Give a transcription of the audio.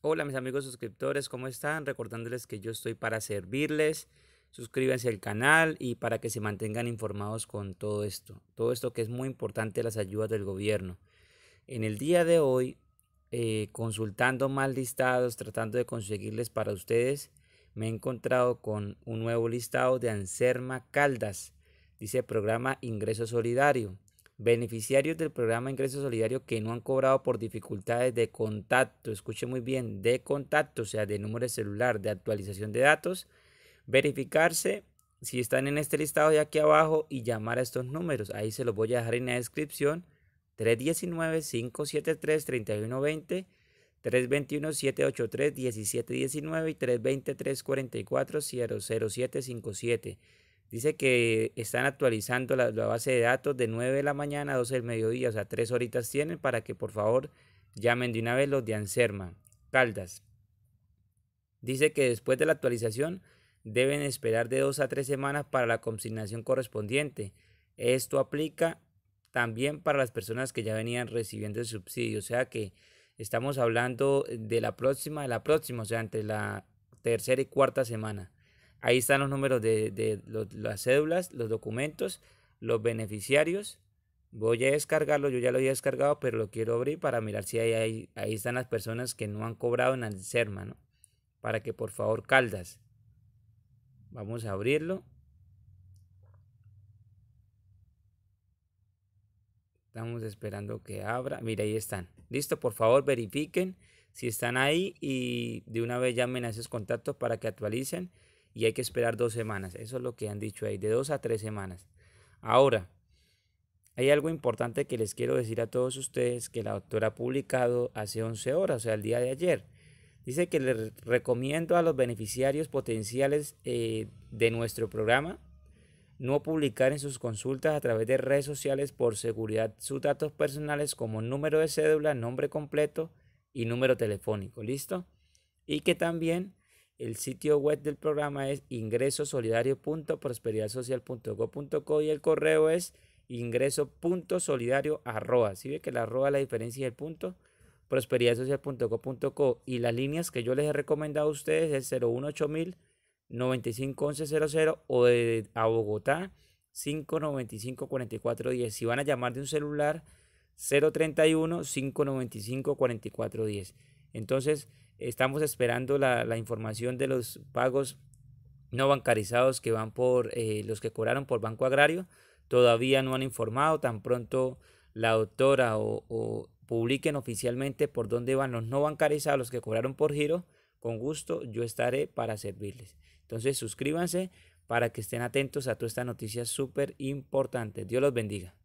Hola mis amigos suscriptores, ¿cómo están? Recordándoles que yo estoy para servirles. Suscríbanse al canal y para que se mantengan informados con todo esto. Todo esto que es muy importante, las ayudas del gobierno. En el día de hoy, eh, consultando más listados, tratando de conseguirles para ustedes, me he encontrado con un nuevo listado de Anserma Caldas. Dice programa Ingreso Solidario. Beneficiarios del programa Ingreso Solidario que no han cobrado por dificultades de contacto, escuche muy bien, de contacto, o sea, de número de celular, de actualización de datos, verificarse si están en este listado de aquí abajo y llamar a estos números. Ahí se los voy a dejar en la descripción. 319-573-3120, 321-783-1719 y 320-344-00757. Dice que están actualizando la, base de datos de 9 de la mañana a 12 del mediodía, o sea, tres horitas tienen para que por favor llamen de una vez los de Anserma, Caldas. Dice que después de la actualización deben esperar de dos a tres semanas para la consignación correspondiente. Esto aplica también para las personas que ya venían recibiendo el subsidio, o sea que estamos hablando de la próxima, de la próxima, o sea, entre la tercera y cuarta semana. Ahí están los números de, las cédulas, los documentos, los beneficiarios. Voy a descargarlo, yo ya lo había descargado, pero lo quiero abrir para mirar si ahí, ahí, están las personas que no han cobrado en el ¿no? Para que por favor caldas. Vamos a abrirlo. Estamos esperando que abra. Mira, ahí están. Listo, por favor, verifiquen si están ahí y de una vez llamen a esos contactos para que actualicen y hay que esperar dos semanas. Eso es lo que han dicho ahí, de dos a tres semanas. Ahora, hay algo importante que les quiero decir a todos ustedes que la doctora ha publicado hace 11 horas, o sea, el día de ayer. Dice que les recomiendo a los beneficiarios potenciales eh, de nuestro programa no publicar en sus consultas a través de redes sociales por seguridad sus datos personales como número de cédula, nombre completo y número telefónico. ¿Listo? Y que también el sitio web del programa es ingresosolidario.prosperidadsocial.go.co y el correo es ingreso.solidario arroba. si ve que la arroba la diferencia del punto? prosperidadsocial.co.co y las líneas que yo les he recomendado a ustedes es 018000 951100 o de, a Bogotá 595-4410. Si van a llamar de un celular 031 595-4410. Entonces, Estamos esperando la, información de los pagos no bancarizados que van por eh, los que cobraron por Banco Agrario. Todavía no han informado, tan pronto la doctora o, publiquen oficialmente por dónde van los no bancarizados, los que cobraron por giro, con gusto yo estaré para servirles. Entonces suscríbanse para que estén atentos a toda esta noticia súper importante. Dios los bendiga.